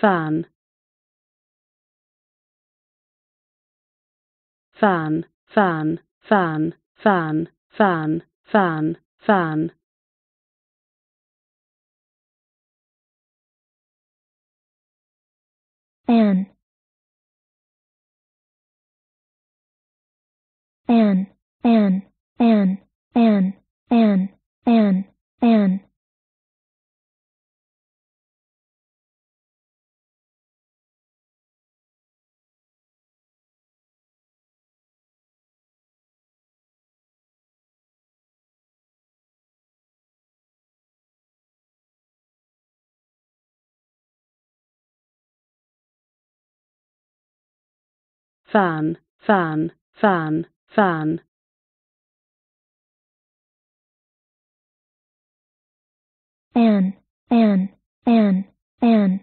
fan fan fan fan fan fan fan fan fan fan fan fan, fan, fan, fan. Fan, fan, fan, fan.